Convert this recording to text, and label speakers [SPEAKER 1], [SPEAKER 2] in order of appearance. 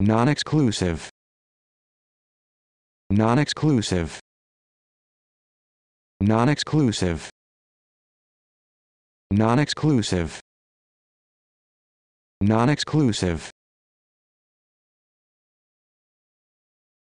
[SPEAKER 1] Non-exclusive. Non-exclusive. Non-exclusive. Non-exclusive. Non-exclusive.